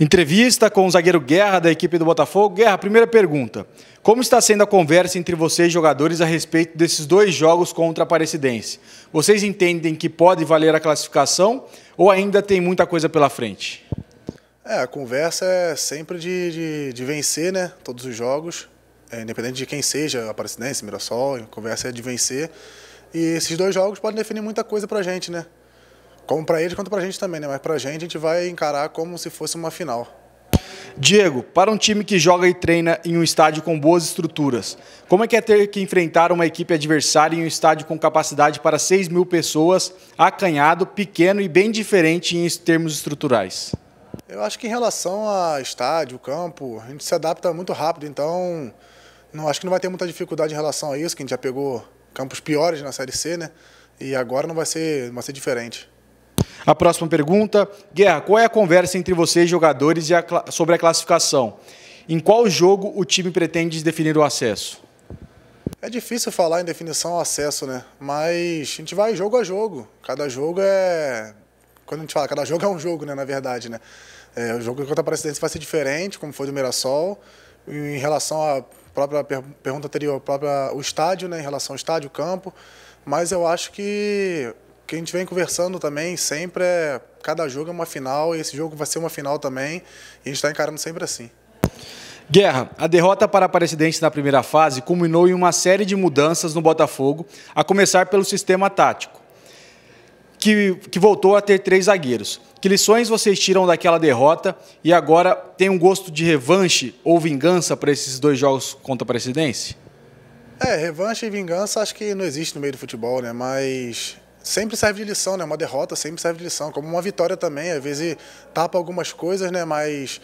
Entrevista com o zagueiro Guerra da equipe do Botafogo. Guerra, primeira pergunta. Como está sendo a conversa entre vocês jogadores a respeito desses dois jogos contra a Aparecidense? Vocês entendem que pode valer a classificação ou ainda tem muita coisa pela frente? É, a conversa é sempre de, de, de vencer, né? Todos os jogos, é, independente de quem seja, a Aparecidense, Mirassol, a conversa é de vencer. E esses dois jogos podem definir muita coisa pra gente, né? Como para eles, quanto para a gente também, né? Mas para a gente, a gente vai encarar como se fosse uma final. Diego, para um time que joga e treina em um estádio com boas estruturas, como é que é ter que enfrentar uma equipe adversária em um estádio com capacidade para 6 mil pessoas, acanhado, pequeno e bem diferente em termos estruturais? Eu acho que em relação a estádio, campo, a gente se adapta muito rápido, então não acho que não vai ter muita dificuldade em relação a isso, que a gente já pegou campos piores na Série C, né? E agora não vai ser, não vai ser diferente. A próxima pergunta, Guerra, qual é a conversa entre vocês, jogadores, a sobre a classificação? Em qual jogo o time pretende definir o acesso? É difícil falar em definição ao acesso, né? Mas a gente vai jogo a jogo. Cada jogo é. Quando a gente fala, cada jogo é um jogo, né? Na verdade, né? É, o jogo contra a Presidência vai ser diferente, como foi do Mirassol. Em relação à própria pergunta anterior, própria, o estádio, né? Em relação ao estádio, campo. Mas eu acho que o que a gente vem conversando também sempre é cada jogo é uma final e esse jogo vai ser uma final também e a gente está encarando sempre assim. Guerra, a derrota para a Aparecidense na primeira fase culminou em uma série de mudanças no Botafogo, a começar pelo sistema tático, que, que voltou a ter três zagueiros. Que lições vocês tiram daquela derrota e agora tem um gosto de revanche ou vingança para esses dois jogos contra a Aparecidense? É, revanche e vingança acho que não existe no meio do futebol, né? Mas sempre serve de lição, né? Uma derrota sempre serve de lição, como uma vitória também. Às vezes tapa algumas coisas, né? Mas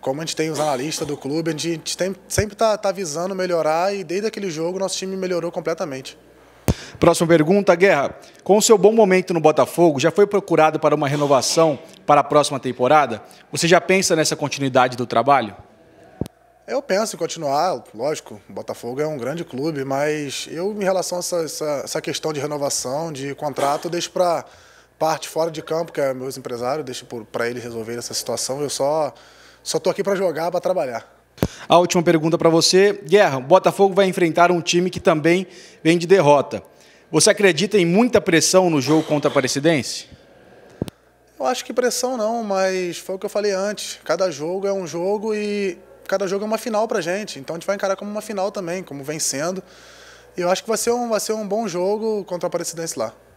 como a gente tem os analistas do clube, a gente tem, sempre está tá, tá visando melhorar e desde aquele jogo nosso time melhorou completamente. Próxima pergunta, Guerra. Com o seu bom momento no Botafogo, já foi procurado para uma renovação para a próxima temporada? Você já pensa nessa continuidade do trabalho? Eu penso em continuar, lógico, o Botafogo é um grande clube, mas eu, em relação a essa, essa, essa questão de renovação, de contrato, deixo para parte fora de campo, que é meus empresários, deixo para ele resolver essa situação. Eu só só estou aqui para jogar, para trabalhar. A última pergunta para você, Guerra. O Botafogo vai enfrentar um time que também vem de derrota. Você acredita em muita pressão no jogo contra a Parecidense? Eu acho que pressão não, mas foi o que eu falei antes. Cada jogo é um jogo e Cada jogo é uma final a gente, então a gente vai encarar como uma final também, como vencendo. E eu acho que vai ser um, vai ser um bom jogo contra o Aparecidense lá.